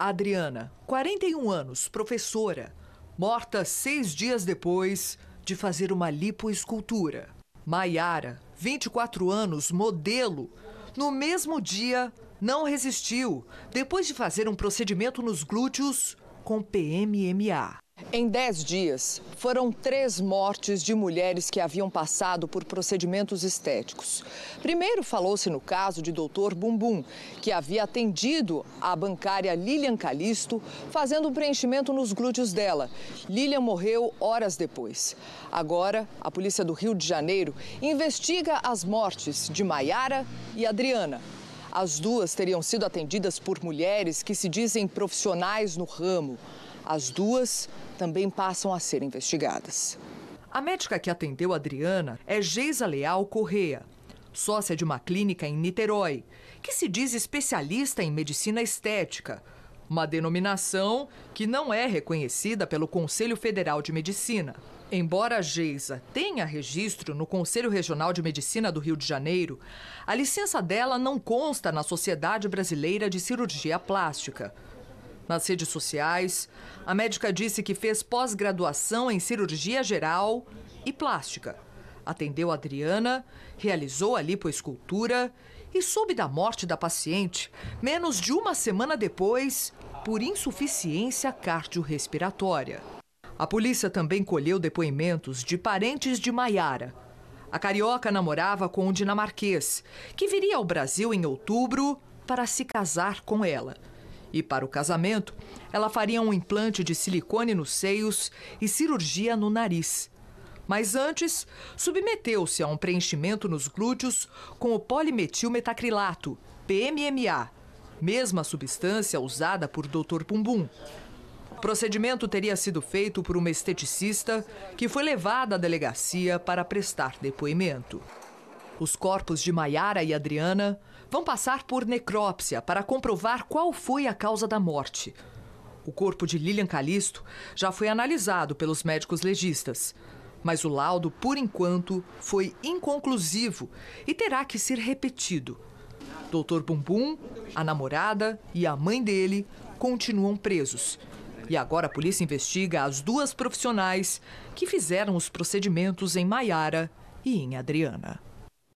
Adriana, 41 anos, professora, morta seis dias depois de fazer uma lipoescultura. Maiara, 24 anos, modelo, no mesmo dia não resistiu. Depois de fazer um procedimento nos glúteos, com PMMA. Em 10 dias, foram três mortes de mulheres que haviam passado por procedimentos estéticos. Primeiro, falou-se no caso de Dr. Bumbum, que havia atendido a bancária Lilian Calisto, fazendo um preenchimento nos glúteos dela. Lilian morreu horas depois. Agora, a Polícia do Rio de Janeiro investiga as mortes de Maiara e Adriana, as duas teriam sido atendidas por mulheres que se dizem profissionais no ramo. As duas também passam a ser investigadas. A médica que atendeu Adriana é Geisa Leal Correa, sócia de uma clínica em Niterói, que se diz especialista em medicina estética, uma denominação que não é reconhecida pelo Conselho Federal de Medicina. Embora a Geisa tenha registro no Conselho Regional de Medicina do Rio de Janeiro, a licença dela não consta na Sociedade Brasileira de Cirurgia Plástica. Nas redes sociais, a médica disse que fez pós-graduação em cirurgia geral e plástica. Atendeu Adriana, realizou a lipoescultura e soube da morte da paciente menos de uma semana depois por insuficiência cardiorrespiratória. A polícia também colheu depoimentos de parentes de Maiara. A carioca namorava com um dinamarquês, que viria ao Brasil em outubro para se casar com ela. E para o casamento, ela faria um implante de silicone nos seios e cirurgia no nariz. Mas antes, submeteu-se a um preenchimento nos glúteos com o polimetilmetacrilato, PMMA, mesma substância usada por Dr. Pumbum. O procedimento teria sido feito por uma esteticista que foi levada à delegacia para prestar depoimento. Os corpos de Maiara e Adriana vão passar por necrópsia para comprovar qual foi a causa da morte. O corpo de Lilian Calisto já foi analisado pelos médicos legistas, mas o laudo, por enquanto, foi inconclusivo e terá que ser repetido. Doutor Bumbum, a namorada e a mãe dele continuam presos e agora a polícia investiga as duas profissionais que fizeram os procedimentos em Maiara e em Adriana.